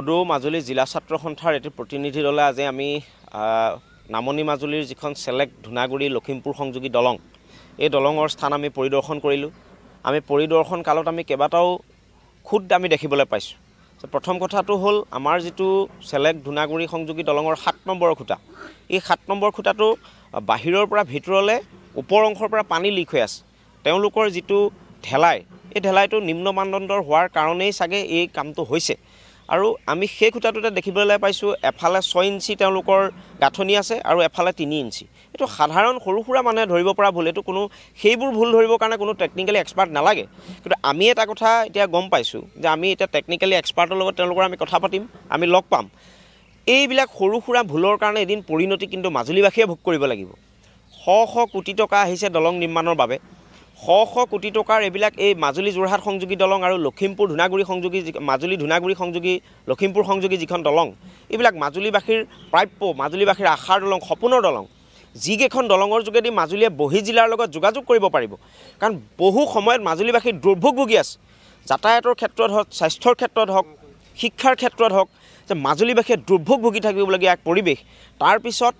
মাদুৰ মাজুলী জিলা ছাত্ৰ সন্থাৰ এটি প্ৰতিনিধি দলে আজি আমি নামনি মাজুলীৰ যিখন চেলেক ধূনাগুৰি লখিমপুৰ সংযোগী দলং এই দলঙৰ স্থান আমি পৰিদৰ্শন কৰিলোঁ আমি পৰিদৰ্শন কালত আমি কেইবাটাও খুদ আমি দেখিবলৈ পাইছোঁ প্ৰথম কথাটো হ'ল আমাৰ যিটো চেলেক ধূনাগুৰি সংযোগী দলঙৰ সাত নম্বৰ খুঁটা এই সাত নম্বৰ খুঁটাটো বাহিৰৰ পৰা ভিতৰলৈ ওপৰ অংশৰ পৰা পানী লিক হৈ আছে তেওঁলোকৰ যিটো ঢেলাই এই ঢেলাইটো নিম্ন মানদণ্ডৰ হোৱাৰ কাৰণেই চাগে এই কামটো হৈছে আৰু আমি সেই খুঁটাটোতে দেখিবলৈ পাইছোঁ এফালে ছয় ইঞ্চি তেওঁলোকৰ গাঁথনি আছে আৰু এফালে তিনি ইঞ্চি এইটো সাধাৰণ সৰু সুৰা মানুহে ধৰিব পৰা ভুল এইটো কোনো সেইবোৰ ভুল ধৰিবৰ কাৰণে কোনো টেকনিকেলি এক্সপাৰ্ট নালাগে কিন্তু আমি এটা কথা এতিয়া গম পাইছোঁ যে আমি এতিয়া টেকনিকেলি এক্সপাৰ্টৰ লগত তেওঁলোকৰ আমি কথা পাতিম আমি লগ পাম এইবিলাক সৰু সুৰা ভুলৰ কাৰণে এদিন পৰিণতি কিন্তু মাজুলীবাসীয়ে ভোগ কৰিব লাগিব শ শ কোটি টকা আহিছে দলং নিৰ্মাণৰ বাবে শ শ কোটি টকাৰ এইবিলাক এই মাজুলী যোৰহাট সংযোগী দলং আৰু লখিমপুৰ ধূনাগুৰি সংযোগী যি মাজুলী ধুনাগুৰি সংযোগী লখিমপুৰ সংযোগী যিখন দলং এইবিলাক মাজুলীবাসীৰ প্ৰাপ্য মাজুলীবাসীৰ আশাৰ দলং সপোনৰ দলং যিকেইখন দলঙৰ যোগেদি মাজুলীয়ে বহি জিলাৰ লগত যোগাযোগ কৰিব পাৰিব কাৰণ বহু সময়ত মাজুলীবাসী দুৰ্ভোগ ভুগি আছে যাতায়াতৰ ক্ষেত্ৰত হওক স্বাস্থ্যৰ ক্ষেত্ৰত হওক শিক্ষাৰ ক্ষেত্ৰত হওক যে মাজুলীবাসীয়ে দুৰ্ভোগ ভুগি থাকিবলগীয়া এক পৰিৱেশ তাৰপিছত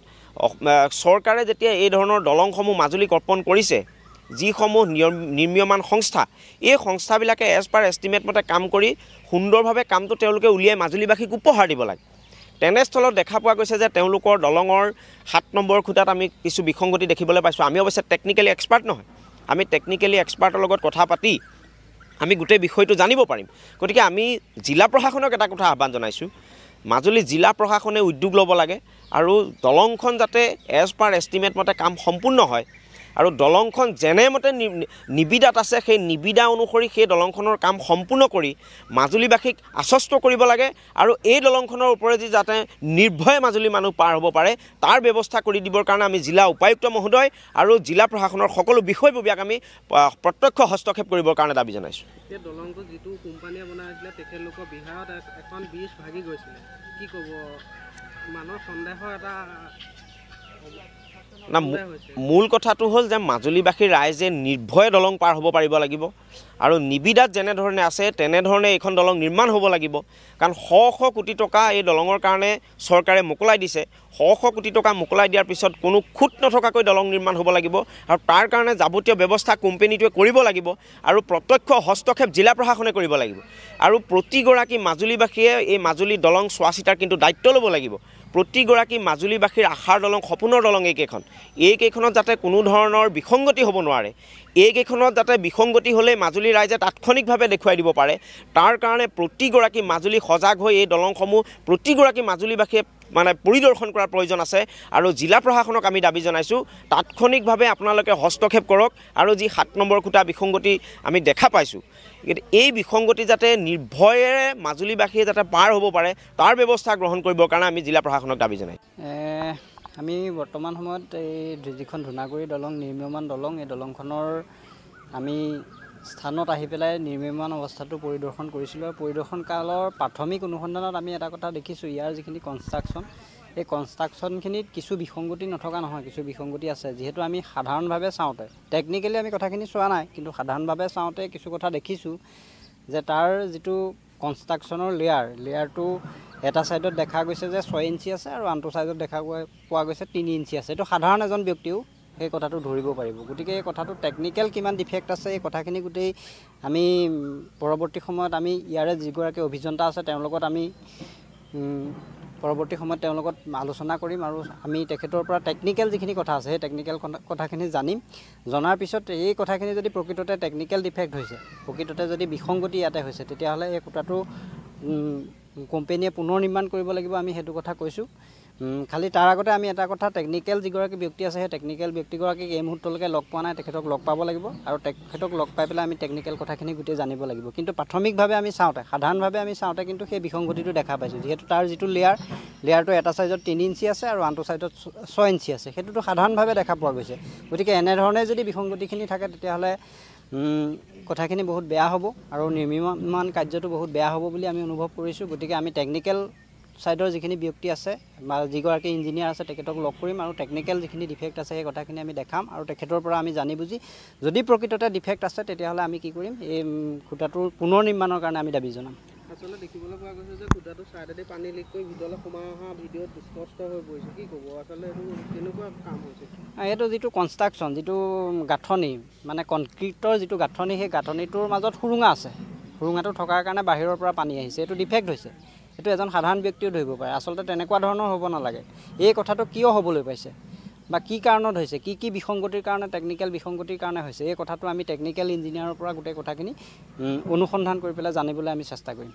চৰকাৰে যেতিয়া এই ধৰণৰ দলংসমূহ মাজুলীক অৰ্পণ কৰিছে যিসমূহ নিয় নিৰ্মীয়মান সংস্থা এই সংস্থাবিলাকে এজ পাৰ এষ্টিমেট মতে কাম কৰি সুন্দৰভাৱে কামটো তেওঁলোকে উলিয়াই মাজুলীবাসীক উপহাৰ দিব লাগে তেনেস্থলত দেখা পোৱা গৈছে যে তেওঁলোকৰ দলঙৰ সাত নম্বৰ খুঁটাত আমি কিছু বিসংগতি দেখিবলৈ পাইছোঁ আমি অৱশ্যে টেকনিকেলি এক্সপাৰ্ট নহয় আমি টেকনিকেলি এক্সপাৰ্টৰ লগত কথা পাতি আমি গোটেই বিষয়টো জানিব পাৰিম গতিকে আমি জিলা প্ৰশাসনক এটা কথা আহ্বান জনাইছোঁ মাজুলী জিলা প্ৰশাসনে উদ্যোগ ল'ব লাগে আৰু দলংখন যাতে এজ পাৰ এষ্টিমেট মতে কাম সম্পূৰ্ণ হয় আৰু দলংখন যেনেমতে নিবিদাত আছে সেই নিবিদা অনুসৰি সেই দলংখনৰ কাম সম্পূৰ্ণ কৰি মাজুলীবাসীক আশ্বস্ত কৰিব লাগে আৰু এই দলংখনৰ ওপৰেদি যাতে নিৰ্ভয়ে মাজুলী মানুহ পাৰ হ'ব পাৰে তাৰ ব্যৱস্থা কৰি দিবৰ কাৰণে আমি জিলা উপায়ুক্ত মহোদয় আৰু জিলা প্ৰশাসনৰ সকলো বিষয়ববীয়াক আমি প্ৰত্যক্ষ হস্তক্ষেপ কৰিবৰ কাৰণে দাবী জনাইছোঁ কি ক'ব মানুহৰ সন্দেহৰ এটা না মূল কথাটো হ'ল যে মাজুলীবাসী ৰাইজে নিৰ্ভয়ে দলং পাৰ হ'ব পাৰিব লাগিব আৰু নিবিদাত যেনেধৰণে আছে তেনেধৰণে এইখন দলং নিৰ্মাণ হ'ব লাগিব কাৰণ শ শ কোটি টকা এই দলঙৰ কাৰণে চৰকাৰে মোকলাই দিছে শ শ কোটি টকা মোকলাই দিয়াৰ পিছত কোনো খুট নথকাকৈ দলং নিৰ্মাণ হ'ব লাগিব আৰু তাৰ কাৰণে যাৱতীয় ব্যৱস্থা কোম্পেনীটোৱে কৰিব লাগিব আৰু প্ৰত্যক্ষ হস্তক্ষেপ জিলা প্ৰশাসনে কৰিব লাগিব আৰু প্ৰতিগৰাকী মাজুলীবাসীয়ে এই মাজুলী দলং চোৱা চিতাৰ কিন্তু দায়িত্ব ল'ব লাগিব প্ৰতিগৰাকী মাজুলীবাসীৰ আশাৰ দলং সপোনৰ দলং এইকেইখন এইকেইখনত যাতে কোনো ধৰণৰ বিসংগতি হ'ব নোৱাৰে এইকেইখনত যাতে বিসংগতি হ'লে মাজুলী ৰাইজে তাৎক্ষণিকভাৱে দেখুৱাই দিব পাৰে তাৰ কাৰণে প্ৰতিগৰাকী মাজুলী সজাগ হৈ এই দলংসমূহ প্ৰতিগৰাকী মাজুলীবাসীয়ে মানে পৰিদৰ্শন কৰাৰ প্ৰয়োজন আছে আৰু জিলা প্ৰশাসনক আমি দাবী জনাইছোঁ তাৎক্ষণিকভাৱে আপোনালোকে হস্তক্ষেপ কৰক আৰু যি সাত নম্বৰ খুটা বিসংগতি আমি দেখা পাইছোঁ গতিকে এই বিসংগতি যাতে নিৰ্ভয়েৰে মাজুলীবাসীয়ে যাতে পাৰ হ'ব পাৰে তাৰ ব্যৱস্থা গ্ৰহণ কৰিবৰ কাৰণে আমি জিলা প্ৰশাসনক দাবী জনাইছোঁ আমি বৰ্তমান সময়ত এই যিখন ধূনাগুৰি দলং নিৰ্মীয়মান দলং এই দলংখনৰ আমি স্থানত আহি পেলাই নিৰ্মীয়মান অৱস্থাটো পৰিদৰ্শন কৰিছিলোঁ আৰু পৰিদৰ্শন কালৰ প্ৰাথমিক অনুসন্ধানত আমি এটা কথা দেখিছোঁ ইয়াৰ যিখিনি কনষ্ট্ৰাকশ্যন এই কনষ্ট্ৰাকশ্যনখিনিত কিছু বিসংগতি নথকা নহয় কিছু বিসংগতি আছে যিহেতু আমি সাধাৰণভাৱে চাওঁতে টেকনিকেলি আমি কথাখিনি চোৱা নাই কিন্তু সাধাৰণভাৱে চাওঁতে কিছু কথা দেখিছোঁ যে তাৰ যিটো কনষ্ট্ৰাকশ্যনৰ লেয়াৰ লেয়াৰটো এটা ছাইডত দেখা গৈছে যে ছয় ইঞ্চি আছে আৰু আনটো ছাইডত দেখা পোৱা গৈছে তিনি ইঞ্চি আছে এইটো সাধাৰণ এজন ব্যক্তিও সেই কথাটো ধৰিব পাৰিব গতিকে এই কথাটো টেকনিকেল কিমান ডিফেক্ট আছে এই কথাখিনি গোটেই আমি পৰৱৰ্তী সময়ত আমি ইয়াৰে যিগৰাকী অভিযন্তা আছে তেওঁৰ লগত আমি পৰৱৰ্তী সময়ত তেওঁৰ লগত আলোচনা কৰিম আৰু আমি তেখেতৰ পৰা টেকনিকেল যিখিনি কথা আছে সেই টেকনিকেল কথাখিনি জানিম জনাৰ পিছত এই কথাখিনি যদি প্ৰকৃততে টেকনিকেল ডিফেক্ট হৈছে প্ৰকৃততে যদি বিসংগতি ইয়াতে হৈছে তেতিয়াহ'লে এই কোটাটো কোম্পেনীয়ে পুনৰ নিৰ্মাণ কৰিব লাগিব আমি সেইটো কথা কৈছোঁ খালি তাৰ আগতে আমি এটা কথা টেকনিকেল যিগৰাকী ব্যক্তি আছে সেই টেকনিকেল ব্যক্তিগৰাকীক এই মুহূৰ্তলৈকে লগ পোৱা নাই তেখেতক লগ পাব লাগিব আৰু তেখেতক লগ পাই পেলাই আমি টেকনিকেল কথাখিনি গোটেই জানিব লাগিব কিন্তু প্ৰাথমিকভাৱে আমি চাওঁতে সাধাৰণভাৱে আমি চাওঁতে কিন্তু সেই বিসংগতিটো দেখা পাইছোঁ যিহেতু তাৰ যিটো লেয়াৰ লেয়াৰটো এটা চাইজত তিনি ইঞ্চি আছে আৰু আনটো চাইজত ছয় ইঞ্চি আছে সেইটোতো সাধাৰণভাৱে দেখা পোৱা গৈছে গতিকে এনেধৰণে যদি বিসংগতিখিনি থাকে তেতিয়াহ'লে কথাখিনি বহুত বেয়া হ'ব আৰু নিৰ্মিমান কাৰ্যটো বহুত বেয়া হ'ব বুলি আমি অনুভৱ কৰিছোঁ গতিকে আমি টেকনিকেল ছাইডৰ যিখিনি ব্যক্তি আছে বা যিগৰাকী ইঞ্জিনিয়াৰ আছে তেখেতক লগ কৰিম আৰু টেকনিকেল যিখিনি ডিফেক্ট আছে সেই কথাখিনি আমি দেখাম আৰু তেখেতৰ পৰা আমি জানি বুজি যদি প্ৰকৃততে ডিফেক্ট আছে তেতিয়াহ'লে আমি কি কৰিম এই খুঁটাটোৰ পুনৰ নিৰ্মাণৰ কাৰণে আমি দাবী জনাম আচলতে দেখিবলৈ পোৱা গৈছে যে কুদাটো চাইডেদি পানী লিক কৰি ভিতৰলৈ সোমাই অহা ভিডিঅ'ত স্পষ্ট হৈ পৰিছে কি ক'ব আচলতে এইটো কেনেকুৱা কাম হৈছে এইটো যিটো কনষ্ট্ৰাকশ্যন যিটো গাঁথনি মানে কনক্ৰিটৰ যিটো গাঁথনি সেই গাঁথনিটোৰ মাজত সুৰুঙা আছে সুৰুঙাটো থকাৰ কাৰণে বাহিৰৰ পৰা পানী আহিছে এইটো ডিফেক্ট হৈছে এইটো এজন সাধাৰণ ব্যক্তিয়েও ধৰিব পাৰে আচলতে তেনেকুৱা ধৰণৰ হ'ব নালাগে এই কথাটো কিয় হ'বলৈ পাইছে বা কি কাৰণত হৈছে কি কি বিসংগতিৰ কাৰণে টেকনিকেল বিসংগতিৰ কাৰণে হৈছে এই কথাটো আমি টেকনিকেল ইঞ্জিনিয়াৰৰ পৰা গোটেই কথাখিনি অনুসন্ধান কৰি পেলাই জানিবলৈ আমি চেষ্টা কৰিম